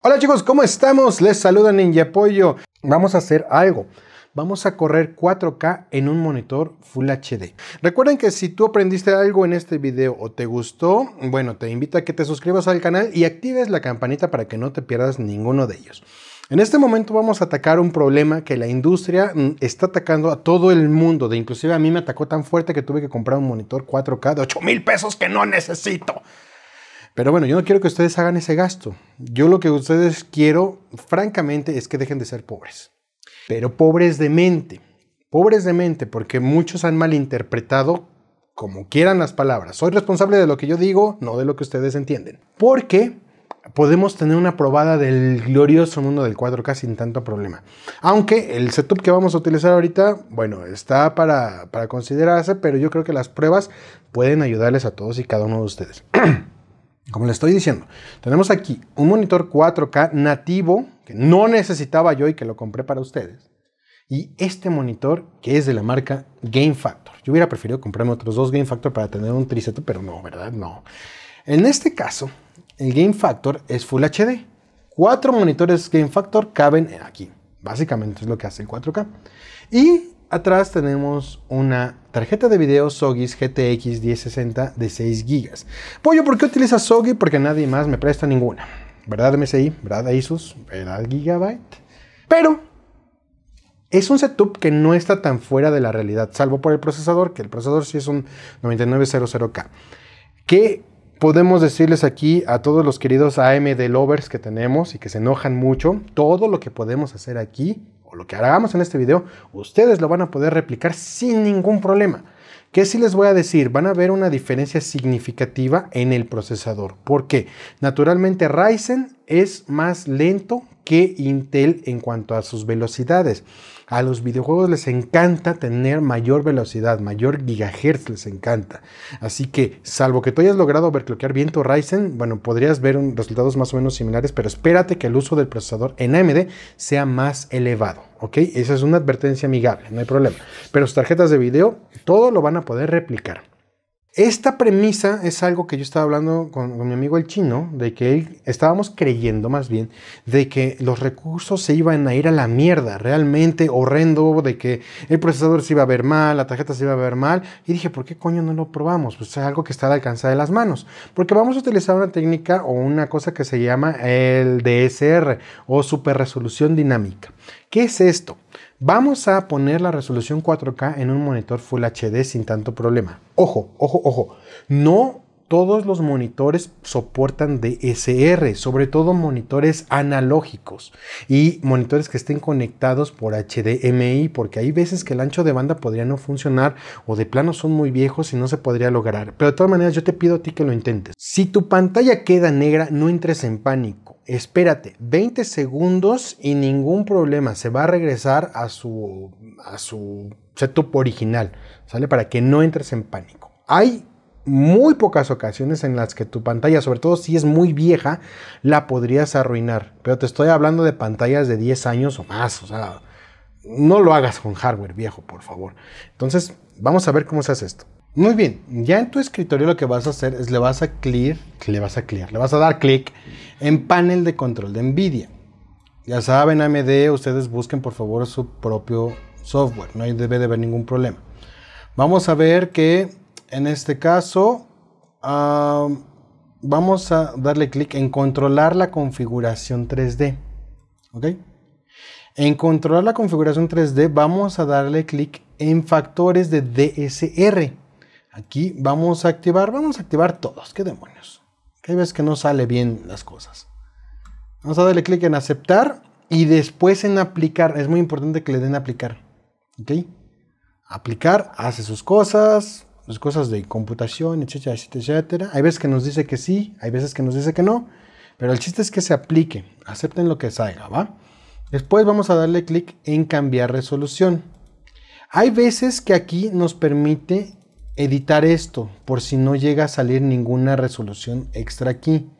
Hola chicos, ¿cómo estamos? Les saluda Ninja Apoyo. Vamos a hacer algo. Vamos a correr 4K en un monitor Full HD. Recuerden que si tú aprendiste algo en este video o te gustó, bueno, te invito a que te suscribas al canal y actives la campanita para que no te pierdas ninguno de ellos. En este momento vamos a atacar un problema que la industria mm, está atacando a todo el mundo. De inclusive a mí me atacó tan fuerte que tuve que comprar un monitor 4K de 8 mil pesos que no necesito. Pero bueno, yo no quiero que ustedes hagan ese gasto. Yo lo que ustedes quiero, francamente, es que dejen de ser pobres. Pero pobres de mente. Pobres de mente, porque muchos han malinterpretado como quieran las palabras. Soy responsable de lo que yo digo, no de lo que ustedes entienden. Porque podemos tener una probada del glorioso mundo del 4K sin tanto problema. Aunque el setup que vamos a utilizar ahorita, bueno, está para, para considerarse, pero yo creo que las pruebas pueden ayudarles a todos y cada uno de ustedes. Como les estoy diciendo, tenemos aquí un monitor 4K nativo que no necesitaba yo y que lo compré para ustedes. Y este monitor que es de la marca Game Factor. Yo hubiera preferido comprarme otros dos Game Factor para tener un triceto. pero no, ¿verdad? No. En este caso, el Game Factor es Full HD. Cuatro monitores Game Factor caben aquí. Básicamente es lo que hace el 4K. Y atrás tenemos una tarjeta de video Sogis GTX 1060 de 6 GB. Pollo, ¿por qué utilizas Soggy? Porque nadie más me presta ninguna. ¿Verdad MSI? ¿Verdad Asus? ¿Verdad Gigabyte? Pero es un setup que no está tan fuera de la realidad, salvo por el procesador, que el procesador sí es un 9900K. Que podemos decirles aquí a todos los queridos AMD lovers que tenemos y que se enojan mucho, todo lo que podemos hacer aquí o lo que hagamos en este video, ustedes lo van a poder replicar sin ningún problema. ¿Qué sí les voy a decir? Van a ver una diferencia significativa en el procesador, ¿Por qué? naturalmente Ryzen es más lento que Intel en cuanto a sus velocidades. A los videojuegos les encanta tener mayor velocidad, mayor gigahertz les encanta. Así que, salvo que tú hayas logrado overclockear bien tu Ryzen, bueno, podrías ver resultados más o menos similares, pero espérate que el uso del procesador en AMD sea más elevado, ¿ok? Esa es una advertencia amigable, no hay problema. Pero sus tarjetas de video, todo lo van a poder replicar. Esta premisa es algo que yo estaba hablando con, mi amigo el chino, de que estábamos creyendo más bien de que los recursos se iban a ir a la mierda, realmente horrendo, de que el procesador se iba a ver mal, la tarjeta se iba a ver mal. Y dije, ¿por qué coño no lo probamos? Pues es algo que está al alcance de las manos. Porque vamos a utilizar una técnica o una cosa que se llama el DSR o Super Resolución Dinámica. ¿Qué es esto? Vamos a poner la resolución 4K en un monitor Full HD sin tanto problema. Ojo, ojo, ojo. No todos los monitores soportan DSR, sobre todo monitores analógicos y monitores que estén conectados por HDMI, porque hay veces que el ancho de banda podría no funcionar o de plano son muy viejos y no se podría lograr. Pero de todas maneras yo te pido a ti que lo intentes. Si tu pantalla queda negra, no entres en pánico espérate 20 segundos y ningún problema, se va a regresar a su, a su setup original, ¿sale? Para que no entres en pánico. Hay muy pocas ocasiones en las que tu pantalla, sobre todo si es muy vieja, la podrías arruinar. Pero te estoy hablando de pantallas de 10 años o más. O sea, no lo hagas con hardware viejo, por favor. Entonces, vamos a ver cómo se hace esto. Muy bien, ya en tu escritorio lo que vas a hacer es le vas a clic, le vas a le vas a dar clic en panel de control de Nvidia. Ya saben, AMD, ustedes busquen por favor su propio software, no debe de haber ningún problema. Vamos a ver que en este caso vamos a darle clic en controlar la configuración 3D. ¿Ok? En controlar la configuración 3D vamos a darle clic en factores de DSR. Aquí vamos a activar, vamos a activar todos, qué demonios. hay veces que no sale bien las cosas. Vamos a darle clic en aceptar y después en aplicar. Es muy importante que le den aplicar. ¿Ok? Aplicar, hace sus cosas, sus cosas de computación, etcétera, etcétera. Hay veces que nos dice que sí, hay veces que nos dice que no. Pero el chiste es que se aplique, acepten lo que salga, ¿va? Después vamos a darle clic en cambiar resolución. Hay veces que aquí nos permite editar esto por si no llega a salir ninguna resolución extra aquí.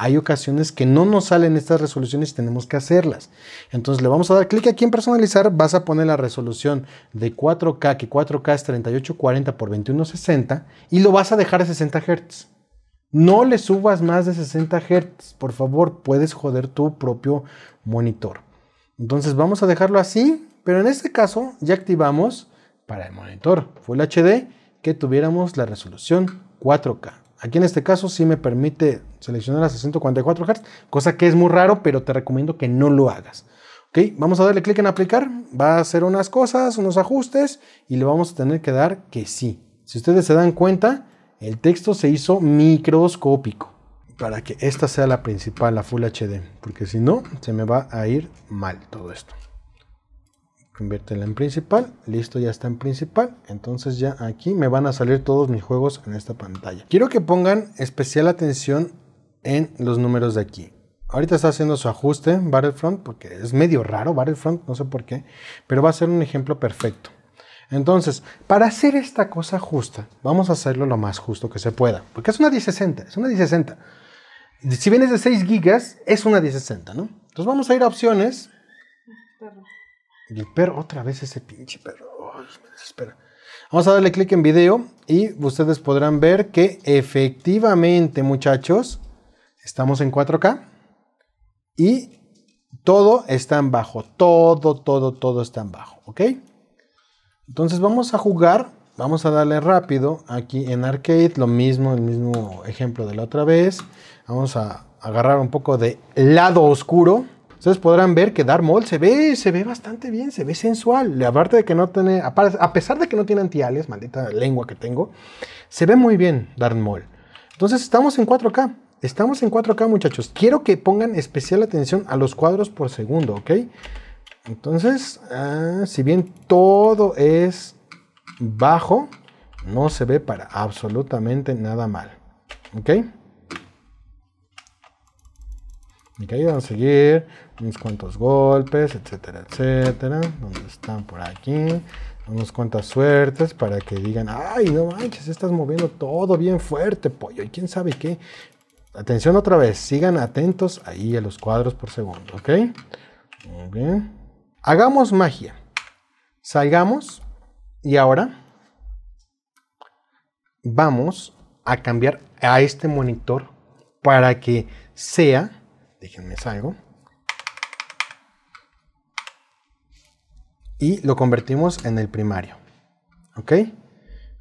Hay ocasiones que no nos salen estas resoluciones y tenemos que hacerlas. Entonces le vamos a dar clic aquí en personalizar. Vas a poner la resolución de 4K, que 4K es 3840 x 2160 y lo vas a dejar a 60 Hz. No le subas más de 60 Hz. Por favor, puedes joder tu propio monitor. Entonces vamos a dejarlo así, pero en este caso ya activamos para el monitor fue el HD que tuviéramos la resolución 4K. Aquí en este caso sí me permite seleccionar a 644 Hz, cosa que es muy raro, pero te recomiendo que no lo hagas. Ok, vamos a darle clic en aplicar, va a hacer unas cosas, unos ajustes y le vamos a tener que dar que sí. Si ustedes se dan cuenta, el texto se hizo microscópico para que esta sea la principal, la Full HD, porque si no, se me va a ir mal todo esto. Conviértela en principal. Listo, ya está en principal. Entonces ya aquí me van a salir todos mis juegos en esta pantalla. Quiero que pongan especial atención en los números de aquí. Ahorita está haciendo su ajuste Battlefront porque es medio raro Battlefront, no sé por qué, pero va a ser un ejemplo perfecto. Entonces, para hacer esta cosa justa, vamos a hacerlo lo más justo que se pueda, porque es una 1060, es una 1060. Si vienes de 6 GB, es una 1060, ¿no? Entonces vamos a ir a opciones el perro, otra vez ese pinche perro. Vamos a darle clic en video y ustedes podrán ver que efectivamente, muchachos, estamos en 4K y todo está en bajo. Todo, todo, todo está en bajo. ¿Ok? Entonces vamos a jugar. Vamos a darle rápido aquí en Arcade. Lo mismo, el mismo ejemplo de la otra vez. Vamos a agarrar un poco de lado oscuro. Ustedes podrán ver que Darth Maul se ve, se ve bastante bien, se ve sensual. Aparte de que no tiene, a pesar de que no tiene antiales, maldita lengua que tengo, se ve muy bien Darth Maul. Entonces estamos en 4K. Estamos en 4K, muchachos. Quiero que pongan especial atención a los cuadros por segundo, ¿ok? Entonces, ah, si bien todo es bajo, no se ve para absolutamente nada mal. ¿Ok? ahí vamos a seguir unos cuantos golpes, etcétera, etcétera. ¿Dónde están por aquí? Unos cuantas suertes para que digan, ay, no manches, estás moviendo todo bien fuerte, pollo, y quién sabe qué. Atención otra vez, sigan atentos ahí a los cuadros por segundo, ¿ok? Muy bien. Hagamos magia. Salgamos y ahora vamos a cambiar a este monitor para que sea Déjenme salgo. Y lo convertimos en el primario. ¿Ok?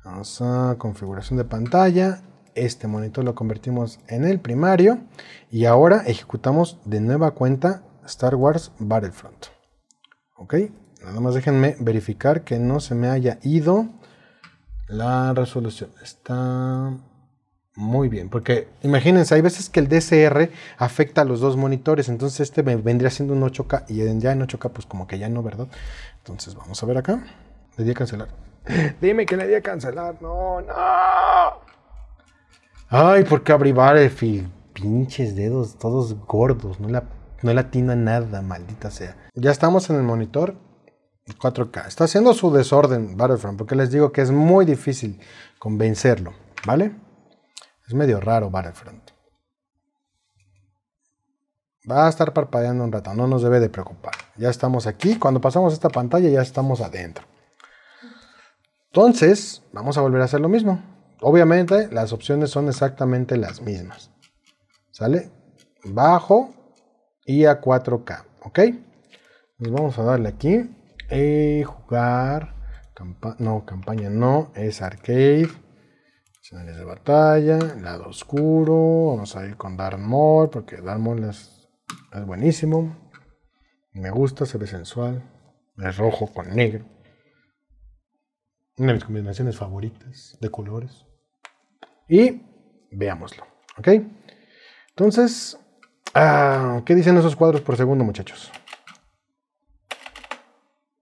Vamos a configuración de pantalla. Este monitor lo convertimos en el primario. Y ahora ejecutamos de nueva cuenta Star Wars Battlefront. ¿Ok? Nada más déjenme verificar que no se me haya ido la resolución. Está muy bien, porque imagínense, hay veces que el DCR afecta a los dos monitores, entonces este vendría siendo un 8K y ya en 8K pues como que ya no, ¿verdad? Entonces vamos a ver acá. Le di a cancelar. Dime que le di a cancelar. No, no. Ay, ¿por qué abrí Battlefield? Pinches dedos, todos gordos. No la, no la atina nada, maldita sea. Ya estamos en el monitor 4K. Está haciendo su desorden Battlefront, porque les digo que es muy difícil convencerlo, ¿vale? Es medio raro frente. Va a estar parpadeando un rato, no nos debe de preocupar. Ya estamos aquí, cuando pasamos esta pantalla ya estamos adentro. Entonces, vamos a volver a hacer lo mismo. Obviamente las opciones son exactamente las mismas. ¿Sale? Bajo y a 4K, ¿ok? Nos vamos a darle aquí. Y eh, jugar. no, campaña no, es arcade señales de batalla, lado oscuro. Vamos a ir con Maul porque Dark es, es buenísimo. Me gusta, se ve sensual. Es rojo con negro. Una de mis combinaciones favoritas de colores. Y veámoslo, ¿ok? Entonces, ah, ¿qué dicen esos cuadros por segundo, muchachos?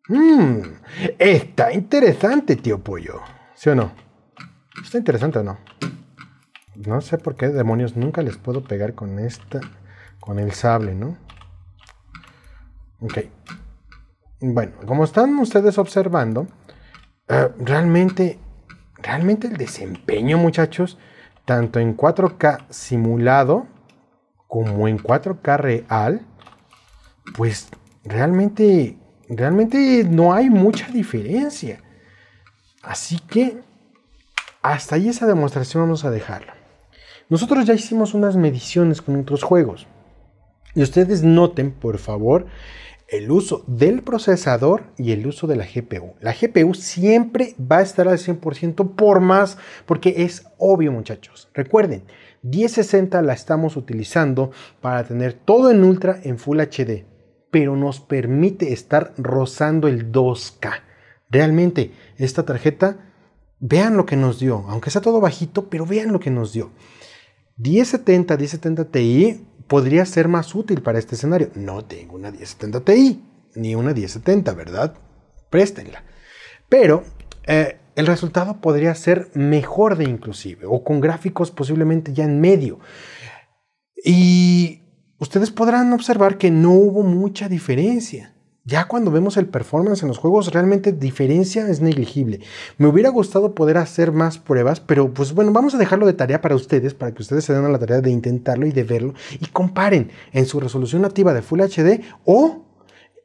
Mmm, está interesante, tío Pollo. ¿Sí o no? Está interesante, ¿no? No sé por qué demonios nunca les puedo pegar con esta, con el sable, ¿no? Ok. Bueno, como están ustedes observando, eh, realmente, realmente el desempeño, muchachos, tanto en 4K simulado como en 4K real, pues realmente, realmente no hay mucha diferencia. Así que hasta ahí esa demostración vamos a dejarla. Nosotros ya hicimos unas mediciones con otros juegos. Y ustedes noten, por favor, el uso del procesador y el uso de la GPU. La GPU siempre va a estar al 100% por más, porque es obvio muchachos. Recuerden, 1060 la estamos utilizando para tener todo en ultra en Full HD, pero nos permite estar rozando el 2K. Realmente, esta tarjeta Vean lo que nos dio, aunque sea todo bajito, pero vean lo que nos dio. 1070, 1070 Ti podría ser más útil para este escenario. No tengo una 1070 Ti, ni una 1070, ¿verdad? Préstenla. Pero eh, el resultado podría ser mejor de inclusive, o con gráficos posiblemente ya en medio. Y ustedes podrán observar que no hubo mucha diferencia. Ya cuando vemos el performance en los juegos, realmente diferencia es negligible. Me hubiera gustado poder hacer más pruebas, pero pues bueno, vamos a dejarlo de tarea para ustedes, para que ustedes se den a la tarea de intentarlo y de verlo y comparen en su resolución nativa de Full HD o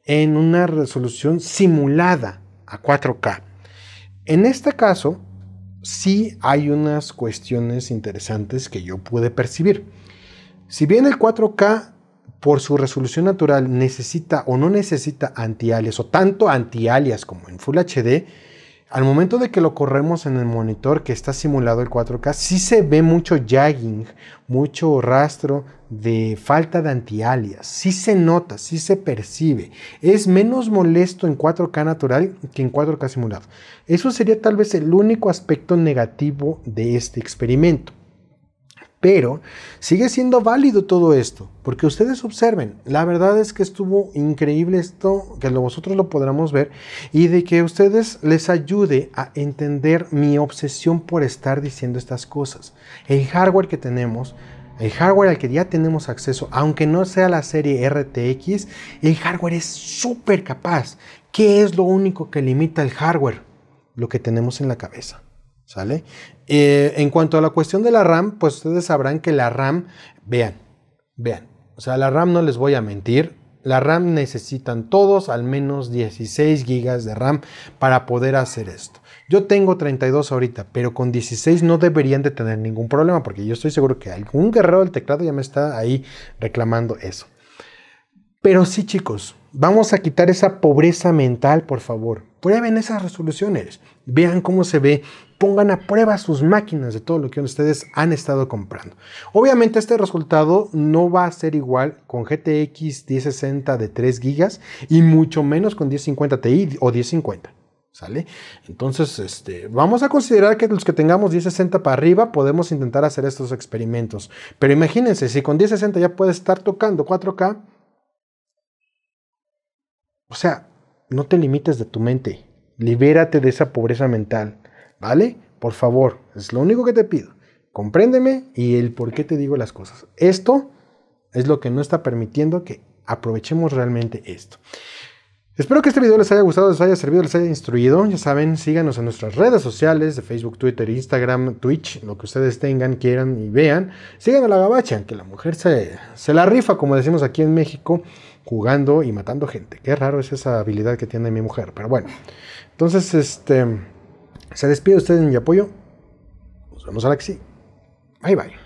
en una resolución simulada a 4K. En este caso, sí hay unas cuestiones interesantes que yo pude percibir. Si bien el 4K por su resolución natural necesita o no necesita antialias o tanto antialias como en Full HD, al momento de que lo corremos en el monitor que está simulado el 4K, sí se ve mucho jagging, mucho rastro de falta de antialias. Sí se nota, sí se percibe. Es menos molesto en 4K natural que en 4K simulado. Eso sería tal vez el único aspecto negativo de este experimento. Pero sigue siendo válido todo esto, porque ustedes observen, la verdad es que estuvo increíble esto, que nosotros lo podamos ver, y de que ustedes les ayude a entender mi obsesión por estar diciendo estas cosas. El hardware que tenemos, el hardware al que ya tenemos acceso, aunque no sea la serie RTX, el hardware es súper capaz. ¿Qué es lo único que limita el hardware? Lo que tenemos en la cabeza. ¿Sale? Eh, en cuanto a la cuestión de la RAM, pues ustedes sabrán que la RAM, vean, vean, o sea, la RAM no les voy a mentir, la RAM necesitan todos al menos 16 GB de RAM para poder hacer esto. Yo tengo 32 ahorita, pero con 16 no deberían de tener ningún problema, porque yo estoy seguro que algún guerrero del teclado ya me está ahí reclamando eso. Pero sí, chicos, vamos a quitar esa pobreza mental, por favor. Prueben esas resoluciones. Vean cómo se ve pongan a prueba sus máquinas de todo lo que ustedes han estado comprando. Obviamente este resultado no va a ser igual con GTX 1060 de 3 GB y mucho menos con 1050 Ti o 1050. ¿Sale? Entonces, este, vamos a considerar que los que tengamos 1060 para arriba podemos intentar hacer estos experimentos. Pero imagínense, si con 1060 ya puedes estar tocando 4K, o sea, no te limites de tu mente, libérate de esa pobreza mental. ¿Vale? Por favor, es lo único que te pido. Compréndeme y el por qué te digo las cosas. Esto es lo que no está permitiendo que aprovechemos realmente esto. Espero que este video les haya gustado, les haya servido, les haya instruido. Ya saben, síganos en nuestras redes sociales de Facebook, Twitter, Instagram, Twitch, lo que ustedes tengan, quieran y vean. Sigan a la gabacha, que la mujer se, se la rifa, como decimos aquí en México, jugando y matando gente. Qué raro es esa habilidad que tiene mi mujer, pero bueno. Entonces, este... Se despide usted en mi apoyo. Nos vemos a la que sí. Bye bye.